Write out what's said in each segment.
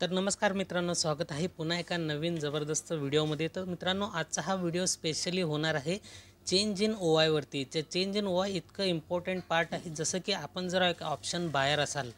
तर नमस्कार मित्रांनो स्वागत आहे पुन्हा एका नवीन जबरदस्त व्हिडिओमध्ये तर मित्रांनो आजचा हा व्हिडिओ स्पेशली होणार आहे चेंज इन ओ आयवरती जे चेंज इन ओ आय इतकं इम्पॉर्टंट पार्ट आहे जसं की आपण जर एक ऑप्शन बायर असाल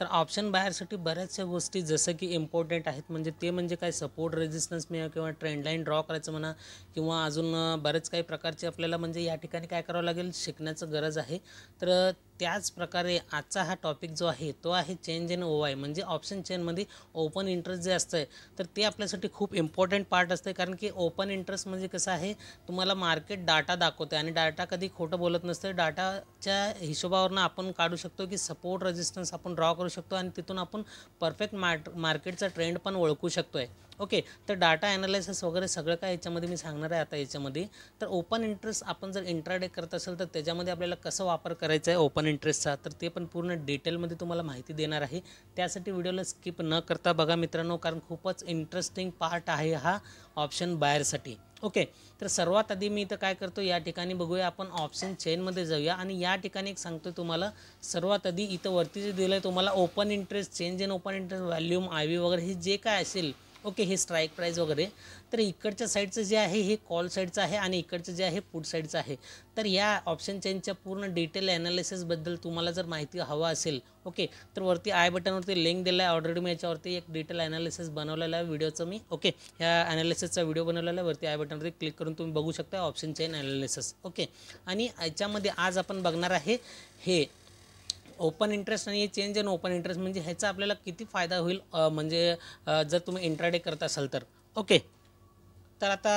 तर ऑप्शन बाहेरसाठी बऱ्याचशा गोष्टी जसं की इम्पॉर्टंट आहेत म्हणजे ते म्हणजे काय सपोर्ट रेजिस्टन्स मिळा किंवा ट्रेंडलाईन ड्रॉ करायचं म्हणा किंवा अजून बरेच काही प्रकारचे आपल्याला म्हणजे या ठिकाणी काय करावं लागेल शिकण्याचं गरज आहे तर त्याचप्रकारे प्रकारे आजचा हा टॉपिक जो आहे तो आहे चेंज इन ओ आय म्हणजे ऑप्शन चेनमध्ये ओपन इंटरेस्ट जे असतं तर ते आपल्यासाठी खूप इम्पॉर्टंट पार्ट असते कारण की ओपन इंटरेस्ट म्हणजे कसं आहे तुम्हाला मार्केट डाटा दाखवते आणि डाटा कधी खोटं बोलत नसतं डाटाच्या हिशोबावरनं आपण काढू शकतो की सपोर्ट रेजिस्टन्स आपण ड्रॉ करू शकतो आणि तिथून आपण परफेक्ट मार्ट मार्केटचा ट्रेंड पण ओळखू शकतो आहे ओके तर डाटा ॲनालिसिस वगैरे सगळं काय याच्यामध्ये मी सांगणार आहे आता याच्यामध्ये तर ओपन इंटरेस्ट आपण जर इंट्राडे करत असेल तर त्याच्यामध्ये आपल्याला कसं वापर करायचं आहे ओपन इंटरेस्टचा तर ते पण पूर्ण डिटेलमध्ये तुम्हाला माहिती देणार आहे त्यासाठी व्हिडिओला स्किप न करता बघा मित्रांनो कारण खूपच इंटरेस्टिंग पार्ट आहे हा ऑप्शन बाहेरसाठी ओके तर सर्वात आधी मी इथं काय करतो या ठिकाणी बघूया आपण ऑप्शन चेनमध्ये जाऊया आणि या ठिकाणी एक सांगतो तुम्हाला सर्वात आधी इथं वरती जे दिलं आहे तुम्हाला open interest change in open interest volume I V वगैरे हे जे काय असेल ओके हे स्ट्राईक प्राईज वगैरे तर इकडच्या साईडचं जे आहे हे कॉल साईडचं आहे आणि इकडचं जे आहे पुट साईडचं आहे तर या ऑप्शन चेनच्या पूर्ण डिटेल ॲनालिसिसबद्दल तुम्हाला जर माहिती हवा असेल ओके तर वरती आय बटनवरती लिंक दिला आहे ऑलरेडी मी याच्यावरती एक डिटेल ॲनालिसिस बनवलेला आहे व्हिडिओचं मी ओके ह्या ॲनालिसिसचा व्हिडिओ बनवलेला आहे वरती आय बटनवरती क्लिक करून तुम्ही बघू शकता ऑप्शन चेन ॲनालिसिस ओके आणि याच्यामध्ये आज आपण बघणार आहे हे ओपन इंटरेस्ट आणि चेंज इन ओपन इंटरेस्ट म्हणजे ह्याचा आपल्याला किती फायदा होईल म्हणजे जर तुम्ही इंट्राडे करत असाल तर ओके तर आता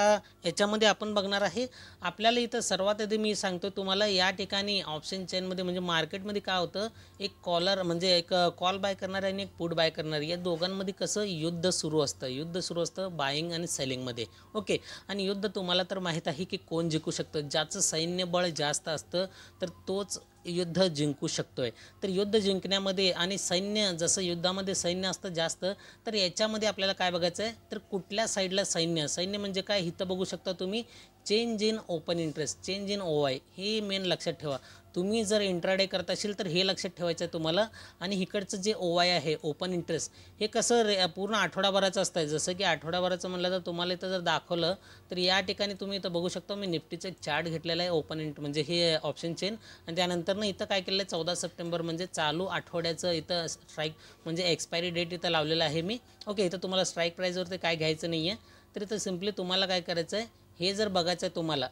याच्यामध्ये आपण बघणार आहे आपल्याला इथं सर्वात आधी मी सांगतो तुम्हाला या ठिकाणी ऑप्शन चेनमध्ये म्हणजे मार्केटमध्ये काय होतं एक कॉलर म्हणजे एक कॉल बाय करणारे आणि एक पुट बाय करणारे या दोघांमध्ये कसं युद्ध सुरू असतं युद्ध सुरू असतं बाईंग आणि सेलिंगमध्ये ओके आणि युद्ध तुम्हाला तर माहीत आहे की कोण जिंकू शकतं ज्याचं सैन्यबळ जास्त असतं तर तोच युद्ध जिंकू शकतोय तर युद्ध जिंकण्यामध्ये आणि सैन्य जसं युद्धामध्ये सैन्य असतं जास्त तर याच्यामध्ये आपल्याला काय बघायचं आहे तर कुठल्या साईडला सैन्य सैन्य म्हणजे काय हिथं बघू शकता तुम्ही change in open interest change in O I हे मेन लक्षात ठेवा तुम्ही जर इंट्राडे करत असेल तर हे लक्षात ठेवायचं आहे तुम्हाला आणि इकडचं जे ओवाय आहे ओपन इंटरेस्ट हे कसं रे पूर्ण आठवडाभराचं असतं आहे जसं की आठवडाभराचं म्हणलं तर तुम्हाला इथं जर दाखवलं तर या ठिकाणी तुम्ही इथं बघू शकता मी निफ्टीचं एक चार्ट घेतलेला आहे ओपन इंट म्हणजे हे ऑप्शन चेन आणि त्यानंतरनं इथं काय केलेलं आहे चौदा सप्टेंबर म्हणजे चालू आठवड्याचं इथं स्ट्राईक म्हणजे एक्सपायरी डेट इथं लावलेलं आहे मी ओके इथं तुम्हाला स्ट्राईक प्राईजवरती काय घ्यायचं नाही आहे तर इथं सिम्पली तुम्हाला काय करायचं आहे हे जर बघायचं आहे तुम्हाला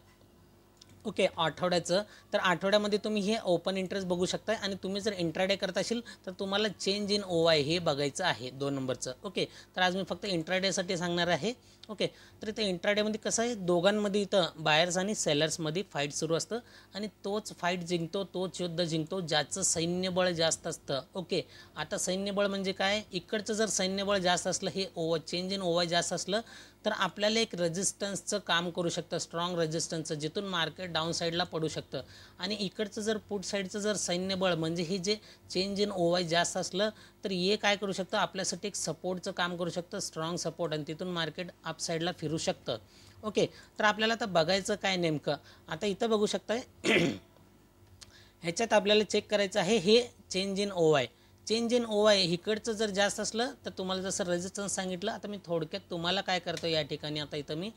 ओके आठवड्याचं तर आठवड्यामध्ये तुम्ही हे ओपन इंटरेस्ट बघू शकता आणि तुम्ही जर इंट्राडे करत असेल तर तुम्हाला चेंज इन ओ आय हे बघायचं आहे दोन नंबरचं ओके तर आज मी फक्त इंट्राडेसाठी सांगणार आहे ओके तर इथं इंट्राडेमध्ये कसं आहे दोघांमध्ये इथं बायर्स आणि सेलर्समध्ये फाईट सुरू असतं आणि तोच फाईट जिंकतो तोच युद्ध जिंकतो ज्याचं सैन्यबळ जास्त असतं ओके आता सैन्यबळ म्हणजे काय इकडचं जर सैन्यबळ जास्त असलं हे ओवा चेंज इन ओवाय जास्त असलं तर आपल्याला एक रजिस्टन्सचं काम करू शकतं स्ट्रॉंग रजिस्टन्सचं जिथून मार्केट डाऊन साईडला पडू शकतं आणि इकडचं जर पुट साईडचं जर सैन्यबळ म्हणजे हे जे चेंज इन ओवाय जास्त असलं तर हे काय करू शकतं आपल्यासाठी एक सपोर्टचं काम करू शकतं स्ट्रॉंग सपोर्ट आणि तिथून मार्केट अप साईडला फिरू शकतं ओके तर आपल्याला आता बघायचं काय नेमकं आता इथं बघू शकताय ह्याच्यात आपल्याला चेक करायचं आहे हे change in O I change in O I इकडचं जर जास्त असलं तर तुम्हाला जसं रेजिस्टन्स सांगितलं आता मी थोडक्यात तुम्हाला काय करतो या ठिकाणी आता इथं मी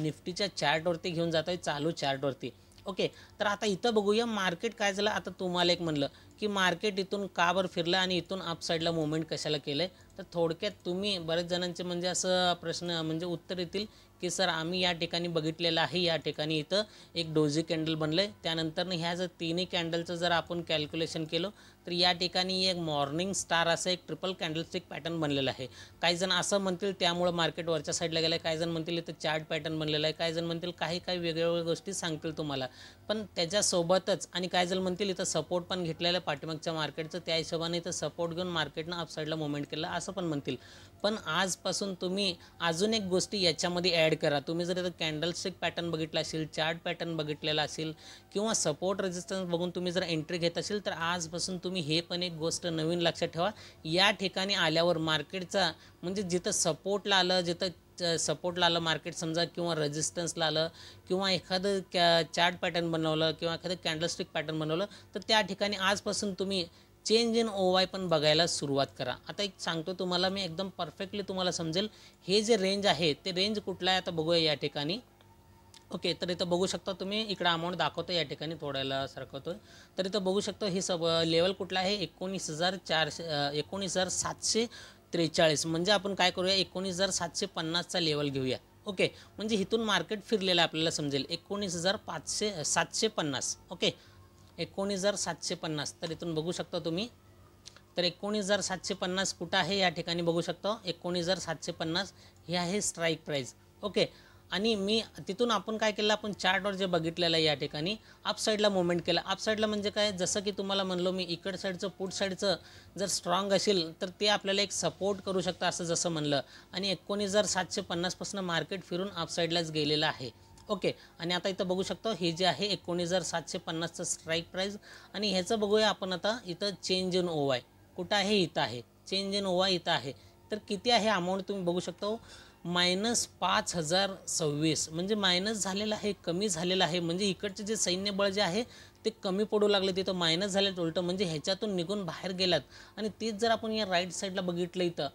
निफ्टीच्या चार्टवरती घेऊन जातो आहे चालू चार्टवरती ओके तर आता इथं बघूया मार्केट काय झालं आता तुम्हाला एक म्हणलं की मार्केट इथून का बरं फिरलं आणि इथून अपसाईडला मुवमेंट कशाला केलं तर थोडक्यात तुम्ही बरेच जणांचे म्हणजे असं प्रश्न म्हणजे उत्तर येतील की सर आम्ही या ठिकाणी बघितलेलं आहे या ठिकाणी इथं एक डोझी कॅन्डल बनलं आहे त्यानंतर ह्या जर तिन्ही कॅन्डलचं जर आपण कॅल्क्युलेशन केलं तर या ठिकाणी एक मॉर्निंग स्टार असं एक ट्रिपल कॅन्डलस्टिक पॅटर्न बनलेला आहे काही जण असं म्हणतील त्यामुळं मार्केट वरच्या साईडला गेलं आहे काही जण म्हणतील इथं चार्ट पॅटर्न बनलेला आहे काही जण म्हणतील काही काही वेगळ्या गोष्टी सांगतील तुम्हाला पण त्याच्यासोबतच आणि काही जण म्हणतील इथं सपोर्ट पण घेतलेलं आहे पाठीमागच्या मार्केटचं त्या हिशोबाने इथं सपोर्ट घेऊन मार्केटनं अपसाईडला मुवमेंट केलं असं पण म्हणतील पण आजपासून तुम्ही अजून एक गोष्टी याच्यामध्ये ॲड करा तुम्ही जर कॅन्डलस्टिक पॅटर्न बघितला असेल चार्ट पॅटर्न बघितलेला असेल किंवा सपोर्ट रेजिस्टन्स बघून तुम्ही जर एंट्री घेत असेल तर आजपासून तुम्ही हे पण एक गोष्ट नवीन लक्षात ठेवा या ठिकाणी आल्यावर मार्केटचा म्हणजे जिथं सपोर्टला आलं जिथं सपोर्टला आलं मार्केट समजा किंवा रेजिस्टन्सला आलं किंवा एखादं चार्ट पॅटर्न बनवलं किंवा एखादं कॅन्डलस्टिक पॅटर्न बनवलं तर त्या ठिकाणी आजपासून तुम्ही चेंज इन ओ वाय पण बघायला सुरुवात करा आता एक सांगतो तुम्हाला मी एकदम परफेक्टली तुम्हाला समजेल हे जे रेंज आहे ते रेंज कुठला आहे आता बघूया या ठिकाणी ओके तर इथं बघू शकता तुम्ही इकडं अमाऊंट दाखवतो या ठिकाणी थोड्याला सरकवतो तर इथं बघू शकतो हे सब लेवल कुठला आहे एकोणीस हजार चारशे एकोणीस हजार सातशे त्रेचाळीस म्हणजे आपण काय करूया एकोणीस हजार सातशे पन्नासचा लेवल घेऊया ओके म्हणजे इथून मार्केट फिरलेलं आपल्याला समजेल एकोणीस हजार पाचशे सातशे पन्नास ओके एकोणीस हजार सातशे पन्नास तर इथून बघू शकता तुम्ही तर एकोणीस हजार सातशे पन्नास कुठं आहे या ठिकाणी बघू शकतो एकोणीस हजार सातशे पन्नास हे आहे स्ट्राईक प्राईज ओके आणि मी तिथून आपण काय केलं आपण चार्टवर जे बघितलेलं आहे या ठिकाणी अपसाईडला मुवमेंट केलं अपसाईडला म्हणजे काय जसं की तुम्हाला म्हणलो मी इकड साईडचं पुट साईडचं जर स्ट्रॉंग असेल तर ते आपल्याला एक सपोर्ट करू शकता असं जसं म्हणलं आणि एकोणीस हजार सातशे पन्नासपासून मार्केट फिरून अपसाईडलाच गेलेलं आहे ओके आणि आता इथं बघू शकतो हे जे आहे एकोणीस हजार सातशे पन्नासचं स्ट्राईक प्राईज आणि ह्याचं बघूया आपण आता इथं चेंज इन ओवाय कुठं आहे इथं आहे चेंज इन ओवाय इथं आहे तर किती आहे अमाऊंट तुम्ही बघू शकतो मायनस पाच हजार सव्वीस म्हणजे मायनस झालेलं आहे कमी झालेलं आहे म्हणजे इकडचे जे सैन्यबळ जे आहे ते कमी पडू लागले तिथं मायनस झाले उलटं म्हणजे ह्याच्यातून निघून बाहेर गेलात आणि तेच जर आपण या राईट साईडला बघितलं इथं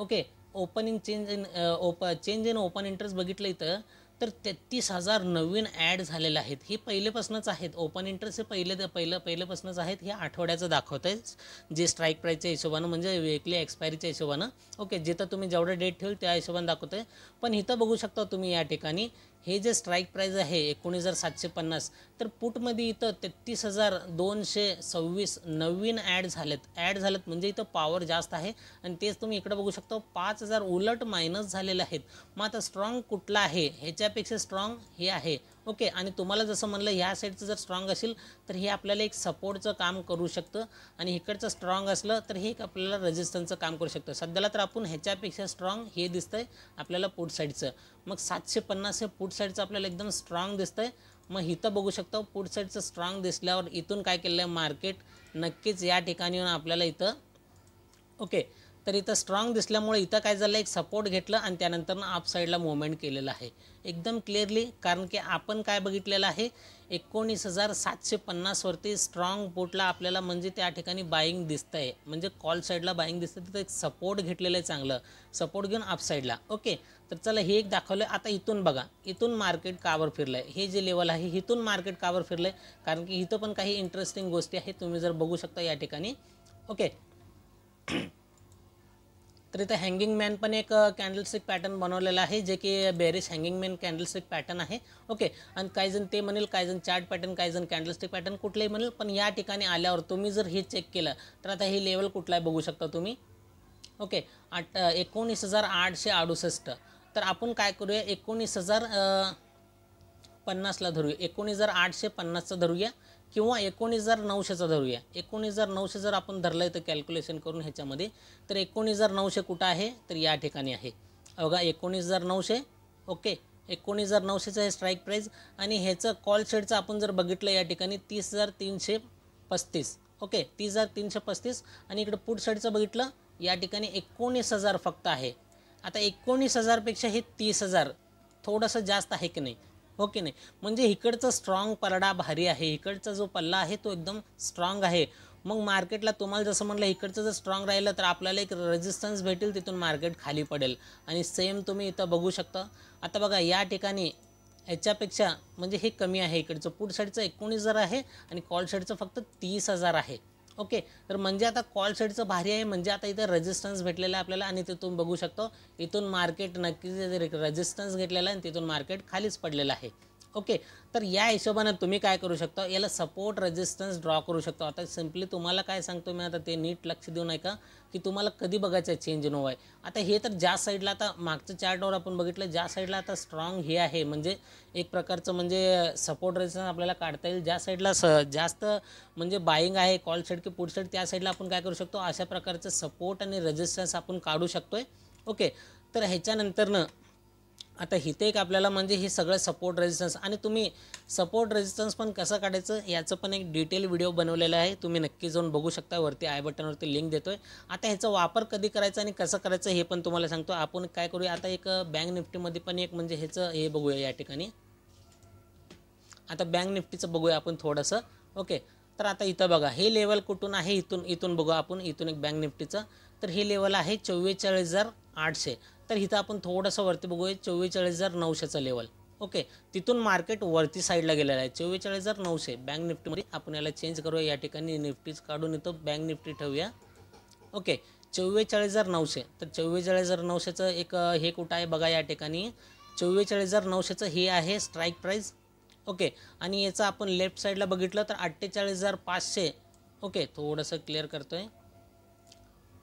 ओके ओपनिंग चेंज इन ओप चेंज इन ओपन इंटरेस्ट बघितलं इथं तर तेहत्तीस हजार नवीन ॲड झालेले आहेत हे पहिलेपासूनच आहेत ओपन इंटरेस्ट हे पहिले पहिलं पहिलेपासूनच आहेत हे आठवड्याचं दाखवत आहे जे स्ट्राईक प्राईजच्या हिशोबानं म्हणजे वेकली एक्सपायरीच्या हिशोबानं ओके जिथं तुम्ही जेवढं डेट ठेवल त्या हिशोबानं दाखवत आहे पण इथं बघू शकता तुम्ही या ठिकाणी हे जे स्ट्राईक प्राईज आहे एकोणीस हजार सातशे पन्नास तर पुटमध्ये इथं तेहत्तीस हजार दोनशे सव्वीस नवीन ॲड झालेत ॲड झालेत म्हणजे इथं पॉवर जास्त आहे आणि तेच तुम्ही इकडं बघू शकता पाच हजार उलट मायनस झालेले आहेत मग आता स्ट्रॉंग कुठला आहे ह्याच्यापेक्षा स्ट्रॉंग हे आहे ओके आणि तुम्हाला जसं म्हणलं ह्या साईडचं जर स्ट्रॉंग असेल तर हे आपल्याला एक सपोर्टचं काम करू शकतं आणि इकडचं स्ट्रॉंग असलं तर हे एक आपल्याला रेजिस्टन्सचं काम करू शकतं सध्याला तर आपण ह्याच्यापेक्षा स्ट्रॉंग हे दिसतं आहे आपल्याला पुट साईडचं मग सातशे पन्नास हे पुट साईडचं आपल्याला एकदम स्ट्रॉंग आहे मग इथं बघू शकतो पुट साईडचं स्ट्रॉंग दिसल्यावर इथून काय केलं आहे मार्केट नक्कीच या ठिकाणी येऊन आपल्याला इथं ओके तर इथं स्ट्रॉंग दिसल्यामुळे इथं काय झालं एक सपोर्ट घेतलं आणि त्यानंतरनं अपसाईडला मुवमेंट केलेलं आहे एकदम क्लिअरली कारण की आपण काय बघितलेलं आहे एकोणीस हजार सातशे पन्नासवरती स्ट्रॉंग बोटला आपल्याला म्हणजे त्या ठिकाणी बाईंग दिसतं आहे म्हणजे कॉल साईडला बाईंग दिसतं तिथं एक सपोर्ट घेतलेलं आहे चांगलं सपोर्ट घेऊन अपसाईडला ओके तर चला हे एक दाखवलं आता इथून बघा इथून मार्केट कावर फिरलं आहे हे जे लेवल आहे इथून मार्केट कावर फिरलं आहे कारण की इथं पण काही इंटरेस्टिंग गोष्टी आहेत तुम्ही जर बघू शकता या ठिकाणी ओके तर इथं हँगिंग मॅन पण एक कॅन्डलस्टिक पॅटर्न बनवलेला आहे जे की bearish hanging man candlestick pattern आहे ओके आणि काही जण ते म्हणेल काही जण चार्ट पॅटर्न काही जण कॅन्डलस्टिक पॅटर्न कुठलंही म्हणेल पण या ठिकाणी आल्यावर तुम्ही जर हे चेक केलं तर आता हे लेवल कुठला आहे बघू शकता तुम्ही ओके आठ एकोणीस हजार आठशे अडुसष्ट तर आपण काय करूया एकोणीस हजार पन्नासला धरूया एकोणीस हजार आठशे पन्नासचा धरूया किंवा एकोणीस हजार नऊशेचा धरूया एकोणीस हजार नऊशे जर आपण धरलं आहे तर कॅल्क्युलेशन करून ह्याच्यामध्ये तर एकोणीस हजार नऊशे कुठं आहे तर या ठिकाणी आहे बघा एकोणीस हजार नऊशे ओके एकोणीस हजार नऊशेचं हे स्ट्राईक प्राईज आणि ह्याचं कॉल शेडचं आपण जर बघितलं या ठिकाणी तीस हजार तीनशे पस्तीस ओके तीस हजार तीनशे पस्तीस आणि इकडं पुढ शेडचं बघितलं या ठिकाणी एकोणीस हजार फक्त आहे आता एकोणीस हजारपेक्षा हे तीस हजार थोडंसं जास्त आहे की नाही हो की नाही म्हणजे इकडचा स्ट्रॉंग परडा भारी आहे इकडचा जो पल्ला आहे तो एकदम स्ट्रॉंग आहे मग मार्केटला तुम्हाला जसं म्हटलं इकडचं जर स्ट्रॉंग राहिलं तर आपल्याला एक रेजिस्टन्स भेटेल तिथून मार्केट खाली पडेल आणि सेम तुम्ही इथं बघू शकता आता बघा या ठिकाणी ह्याच्यापेक्षा म्हणजे हे कमी आहे इकडचं पुट साईडचं एकोणीस हजार आहे आणि कॉल साईडचं फक्त तीस हजार आहे ओके तर म्हणजे आता कॉल साईडचं भारी आहे म्हणजे आता इथं रेजिस्टन्स भेटलेला आहे आपल्याला आणि तिथून बघू शकतो इथून मार्केट नक्कीच रेजिस्टन्स घेतलेला आहे आणि तिथून मार्केट खालीच पडलेलं आहे ओके तर या हिशोबाने तुम्ही काय करू शकता याला सपोर्ट रेजिस्टन्स ड्रॉ करू शकतो आता सिम्पली तुम्हाला काय सांगतो मी आता ते नीट लक्ष देऊन ऐका की तुम्हाला कधी बघायचं आहे चेंज नो आहे आता हे तर ज्या साईडला आता मागच्या चार्टवर आपण बघितलं ज्या साईडला आता स्ट्रॉंग हे आहे म्हणजे एक प्रकारचं म्हणजे सपोर्ट रेजिस्टन्स आपल्याला काढता येईल ज्या साईडला स जास्त म्हणजे बाईंग आहे कॉल साईड की पुढ साईड त्या साईडला आपण काय करू शकतो अशा प्रकारचं सपोर्ट आणि रेजिस्टन्स आपण काढू शकतो आहे ओके तर ह्याच्यानंतरनं आता इथे एक आपल्याला म्हणजे हे सगळं सपोर्ट रेजिस्टन्स आणि तुम्ही सपोर्ट रेजिस्टन्स पण कसं काढायचं याचं पण एक डिटेल व्हिडिओ बनवलेला आहे तुम्ही नक्की जाऊन बघू शकता वरती आय बटनवरती लिंक देतो आहे आता ह्याचा वापर कधी करायचा आणि कसं करायचं हे पण तुम्हाला सांगतो आपण काय करूया आता एक बँक निफ्टीमध्ये पण एक म्हणजे ह्याचं हे बघूया या ठिकाणी आता बँक निफ्टीचं बघूया आपण थोडंसं ओके तर आता इथं बघा हे लेवल कुठून आहे इथून इथून बघू आपण इथून एक बँक निफ्टीचं तर हे लेवल आहे चव्वेचाळीस हजार आठशे तर इथं आपण थोडंसं वरती बघूया चव्वेचाळीस हजार नऊशेचं लेवल ओके तिथून मार्केट वरती साईडला गेलेलं आहे चव्वेचाळीस हजार नऊशे बँक निफ्टीमध्ये आपण याला चेंज करूया या ठिकाणी निफ्टीच काढून येतो बँक निफ्टी ठेवूया ओके चव्वेचाळीस हजार नऊशे तर चव्वेचाळीस हजार नऊशेचं एक हे कुठं आहे बघा या ठिकाणी चव्वेचाळीस हजार नऊशेचं हे आहे स्ट्राईक प्राईज ओके आणि याचं आपण लेफ्ट साईडला बघितलं तर अठ्ठेचाळीस हजार पाचशे ओके थोडंसं क्लिअर करतो आहे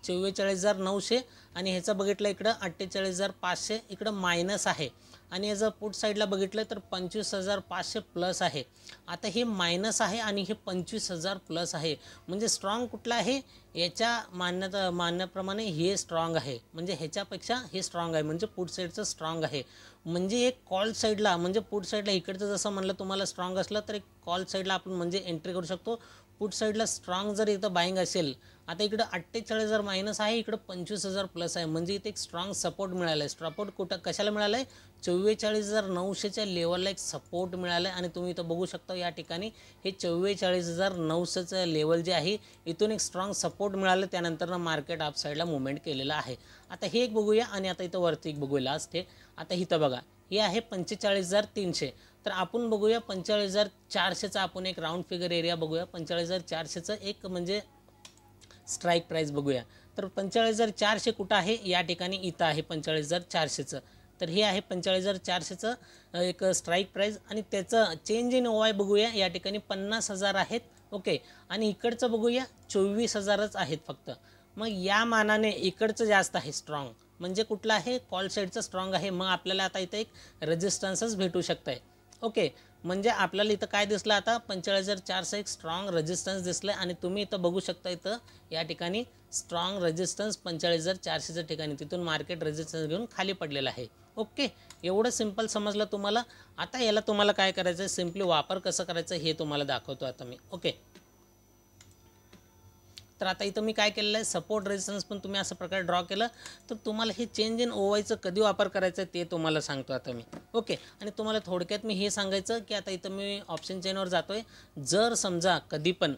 चव्वेचाळीस हजार नऊशे आणि ह्याचं बघितलं इकडं अठ्ठेचाळीस हजार पाचशे इकडं मायनस आहे आणि याचं पुट साईडला बघितलं तर पंचवीस हजार पाचशे प्लस आहे आता हे मायनस आहे आणि हे पंचवीस हजार प्लस आहे म्हणजे स्ट्रॉंग कुठला आहे याच्या मान्यता मानण्याप्रमाणे हे स्ट्रॉंग आहे म्हणजे ह्याच्यापेक्षा हे स्ट्रॉंग आहे म्हणजे पुट साईडचं स्ट्रॉंग आहे म्हणजे एक कॉल साईडला म्हणजे पुट साईडला इकडचं जसं म्हणलं तुम्हाला स्ट्रॉंग असलं तर एक कॉल साईडला आपण म्हणजे एंट्री करू शकतो पुट साईडला स्ट्रॉंग जर इथं बाईंग असेल आता इकडं अठ्ठेचाळीस हजार मायनस आहे इकडं पंचवीस हजार प्लस आहे म्हणजे इथे एक स्ट्रॉंग सपोर्ट मिळाला आहे सपोर्ट कुठं कशाला मिळाला आहे चव्वेचाळीस हजार नऊशेच्या लेवलला एक सपोर्ट मिळाला आहे आणि तुम्ही इथं बघू शकता या ठिकाणी हे चव्वेचाळीस हजार नऊशेचं लेवल जे आहे इथून एक स्ट्रॉंग सपोर्ट मिळालं त्यानंतरनं मार्केट अपसाईडला मुवमेंट केलेलं आहे आता हे एक बघूया आणि आता इथं वरती एक बघूया लास्ट हे आता इथं बघा हे आहे पंचेचाळीस हजार तीनशे तर आपण बघूया पंचेचाळीस हजार चारशेचा आपण एक राऊंड फिगर एरिया बघूया पंचेचाळीस हजार चारशेचं एक म्हणजे स्ट्राईक प्राईस बघूया तर पंचेचाळीस हजार चारशे कुठं आहे या ठिकाणी इथं आहे पंचेचाळीस हजार चारशेचं तर हे आहे पंचेचाळीस हजार चारशेचं एक स्ट्राईक प्राईज आणि त्याचं चेंज इन ओवाय बघूया या ठिकाणी पन्नास हजार आहेत ओके आणि इकडचं बघूया चोवीस हजारच आहेत फक्त मग या मानाने इकडचं जास्त आहे स्ट्रॉंग म्हणजे कुठलं आहे कॉल साईडचं स्ट्रॉंग आहे मग आपल्याला आता इथं एक रेजिस्टन्सच भेटू शकतं आहे ओके म्हणजे आपल्याला इथं काय दिसलं आता पंचेचाळीस हजार चारशे एक स्ट्रॉंग रेजिस्टन्स दिसलं आहे आणि तुम्ही इथं बघू शकता इथं या ठिकाणी स्ट्रॉंग रेजिस्टन्स पंचेचाळीस हजार चारशेच्या ठिकाणी तिथून मार्केट रेजिस्टन्स घेऊन खाली पडलेला आहे ओके एवढं सिम्पल समजलं तुम्हाला आता याला तुम्हाला काय करायचं आहे सिम्पली वापर कसं करायचं हे तुम्हाला दाखवतो आता मी ओके तर आता इथं मी काय केलेलं आहे सपोर्ट रेजिस्टन्स पण तुम्ही असं प्रकारे ड्रॉ केलं तर तुम्हाला हे चेंज इन ओवायचं कधी वापर करायचं ते तुम्हाला सांगतो आता मी ओके आणि तुम्हाला थोडक्यात मी हे सांगायचं की आता इथं मी ऑप्शन चेनवर जातो आहे जर समजा कधी पण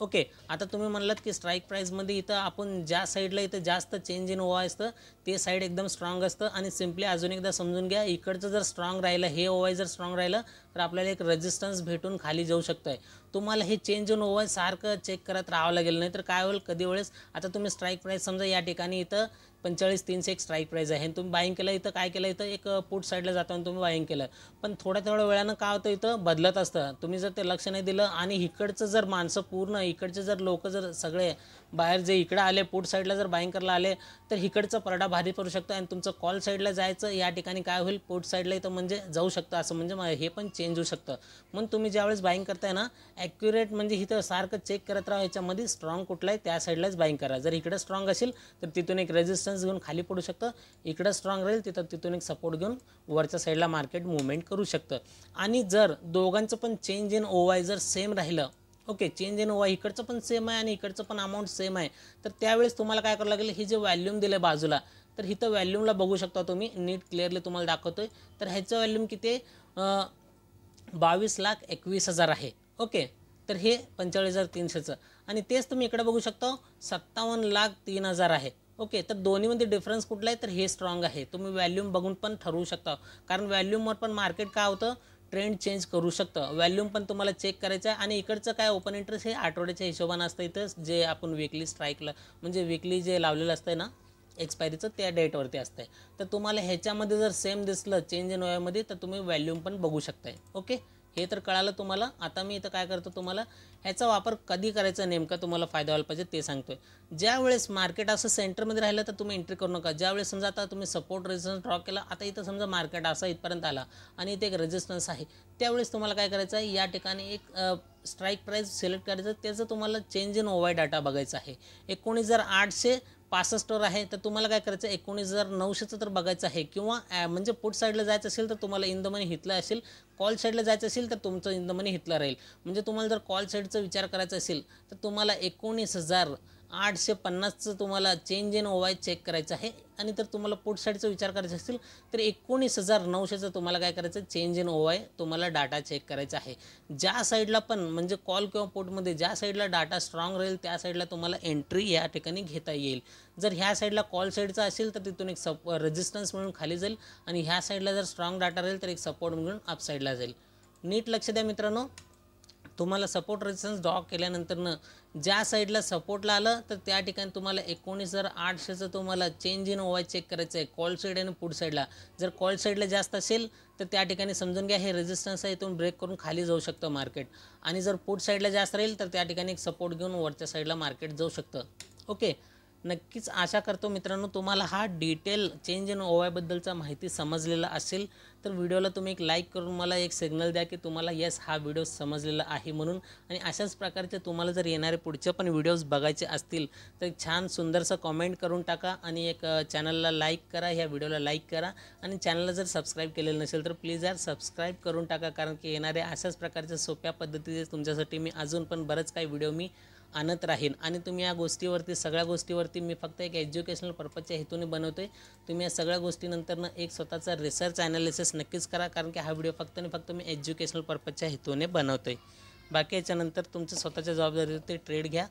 ओके आता तुम्ही म्हणलात की स्ट्राईक प्राईजमध्ये इथं आपण ज्या साईडला इथं जास्त चेंज इन ओवा असतं ते साईड एकदम स्ट्रॉंग असतं आणि सिम्पली अजून एकदा समजून घ्या इकडचं जर स्ट्रॉंग राहिलं हे ओवाय जर स्ट्रॉंग राहिलं तर आपल्याला एक रेजिस्टन्स भेटून खाली जाऊ शकतं आहे तुम्हाला हे चेंज इन ओव्हर सारखं चेक करत राहावं लागेल नाहीतर काय होईल कधी वेळेस आता तुम्ही स्ट्राईक प्राईस समजा या ठिकाणी इथं पंचेचाळीस तीनशे एक स्ट्राईक प्राईज आहे आणि तुम्ही बाईंग केलं इथं काय केलं इथं एक पुट साईडला जातो आणि तुम्ही बाईंग केलं पण थोड्या थोड्या वेळानं काय होतं इथं बदलत असतं तुम्ही जर ते लक्ष नाही दिलं आणि इकडचं जर माणसं पूर्ण इकडचे जर लोक जर सगळे बाहेर जे इकडं आले पोट साईडला जर बाईंग करायला आले तर इकडचं परडा भारी पडू शकतो आणि तुमचं कॉल साईडला जायचं या ठिकाणी काय होईल पोट साईडला इथं म्हणजे जाऊ शकतं असं म्हणजे हे पण चेंज होऊ शकतं म्हणून तुम्ही ज्यावेळेस बाईंग करताय ना ॲक्युरेट म्हणजे इथं सारखं चेक करत राहा याच्यामध्ये स्ट्रॉंग कुठला आहे त्या साईडलाच बाईंग करा जर इकडं स्ट्रॉंग असेल तर तिथून एक रेजिस्टन्स घेऊन खाली पडू शकतं इकडं स्ट्रॉंग राहील तिथं तिथून एक सपोर्ट घेऊन वरच्या साईडला मार्केट मुवमेंट करू शकतं आणि जर दोघांचं पण चेंज इन ओवाय जर सेम राहिलं ओके चेंज इन वाई इकडचं पण सेम आहे आणि इकडचं पण अमाऊंट सेम आहे तर त्यावेळेस तुम्हाला काय करावं लागेल हे जे व्हॅल्यूम दिलं आहे बाजूला तर हिथं व्हॅल्यूमला बघू शकता तुम्ही नीट क्लिअरली तुम्हाला दाखवतोय तर ह्याचं व्हॅल्यूम किती बावीस लाख एकवीस हजार आहे ओके तर हे पंचेचाळीस हजार तीनशेचं आणि तेच तुम्ही इकडे बघू शकता सत्तावन्न लाख तीन हजार आहे ओके तर दोन्हीमध्ये डिफरन्स कुठला आहे तर हे स्ट्रॉंग आहे तुम्ही व्हॅल्यूम बघून पण ठरवू शकता कारण व्हॅल्यूमवर पण मार्केट काय होतं ट्रेंड चेंज करू शकतं व्हॅल्यूम पण तुम्हाला चेक करायचं आहे आणि इकडचं काय ओपन इंटरेस्ट हे आठवड्याच्या हिशोबानं असतं इथं जे आपण वीकली स्ट्राईकला म्हणजे वीकली जे लावलेलं असतं ना एक्सपायरीचं त्या डेटवरती असतं आहे तर तुम्हाला ह्याच्यामध्ये जर सेम दिसलं चेंज इन वयामध्ये तर तुम्ही व्हॅल्यूम पण बघू शकताय ओके हे तर कळालं तुम्हाला आता मी इथं काय करतो तुम्हाला ह्याचा वापर कधी करायचा नेमका तुम्हाला फायदा व्हायला पाहिजे ते सांगतोय ज्यावेळेस मार्केट असं सेंटरमध्ये राहिलं तर तुम्ही एंट्री करू नका ज्यावेळेस समजा आता तुम्ही सपोर्ट रेजिस्टन्स ड्रॉ केला आता इथं समजा मार्केट असा इथपर्यंत आला आणि इथे एक रेजिस्टन्स आहे त्यावेळेस तुम्हाला काय करायचं आहे या ठिकाणी एक स्ट्राईक प्राईस सिलेक्ट करायचं त्याचं तुम्हाला चेंज इन ओवाय डाटा बघायचा आहे एकोणीस हजार आठशे पासष्टवर आहे तर तुम्हाला काय करायचं एकोणीस हजार नऊशेचं तर बघायचं आहे किंवा म्हणजे पुट साईडला जायचं असेल तर तुम्हाला इन द मनी हितला असेल कॉल साईडला जायचं असेल तर तुमचं इन द मनी हितला राहील म्हणजे तुम्हाला जर कॉल साईडचा विचार करायचा असेल तर तुम्हाला एकोणीस हजार आठशे पन्नासचं तुम्हाला चेंज इन ओवाय चेक करायचं आहे आणि तर तुम्हाला पोट साईडचा विचार करायचा असेल तर एकोणीस हजार नऊशेचं तुम्हाला काय करायचं चेंज इन ओवाय तुम्हाला डाटा चेक करायचा आहे ज्या साईडला पण म्हणजे कॉल किंवा पोटमध्ये ज्या साईडला डाटा स्ट्रॉंग राहील त्या साईडला तुम्हाला एंट्री या ठिकाणी घेता येईल जर ह्या साईडला कॉल साईडचा असेल तर तिथून एक सप रेजिस्टन्स मिळून खाली जाईल आणि ह्या साईडला जर स्ट्रॉंग डाटा राहील तर एक सपोर्ट मिळून अपसाईडला जाईल नीट लक्ष द्या मित्रांनो तुम्हाला सपोर्ट रेजिस्टन्स ड्रॉ केल्यानंतरनं ज्या साईडला सपोर्टला आलं तर त्या ठिकाणी तुम्हाला एकोणीस हजार आठशेचं तुम्हाला चेंज इन ओवाय चेक करायचं आहे कॉल साईड आणि पुढ साईडला जर कॉल साईडला जास्त असेल तर त्या ठिकाणी समजून घ्या हे रेजिस्टन्स आहे इथून ब्रेक करून खाली जाऊ शकतं मार्केट आणि जर पुढ साईडला जास्त राहील तर त्या ठिकाणी एक सपोर्ट घेऊन वरच्या साईडला मार्केट जाऊ शकतं ओके नक्कीच आशा करतो मित्रांनो तुम्हाला हा डिटेल चेंज इन ओवायबद्दलचा माहिती समजलेला असेल तर व्हिडिओला तुम्ही एक लाईक करून मला एक सिग्नल द्या की तुम्हाला यस हा व्हिडिओ समजलेला आहे म्हणून आणि अशाच प्रकारचे तुम्हाला जर येणारे पुढचे पण व्हिडिओज बघायचे असतील तर छान सुंदरसं कॉमेंट करून टाका आणि एक चॅनलला लाईक करा ह्या व्हिडिओला लाईक करा आणि चॅनलला जर सबस्क्राईब केलेलं नसेल तर प्लीज यार सबस्क्राईब करून टाका कारण की येणाऱ्या अशाच प्रकारच्या सोप्या पद्धतीचे तुमच्यासाठी मी अजून पण बरंच काही व्हिडिओ मी आणत राहीन आणि तुम्ही या गोष्टीवरती सगळ्या गोष्टीवरती मी फक्त एक एज्युकेशनल पर्पजच्या हेतूने बनवतो आहे तुम्ही या सगळ्या गोष्टीनंतरनं एक स्वतःचा रिसर्च ॲनालिसिस नक्कीच करा कारण की हा व्हिडिओ फक्त आणि फक्त मी एज्युकेशनल पर्पजच्या हेतूने बनवतो आहे बाकी याच्यानंतर तुमच्या स्वतःच्या जबाबदारीवर ते ट्रेड घ्या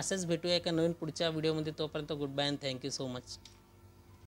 असंच भेटूया एका नवीन पुढच्या व्हिडिओमध्ये तोपर्यंत good bye and thank you so much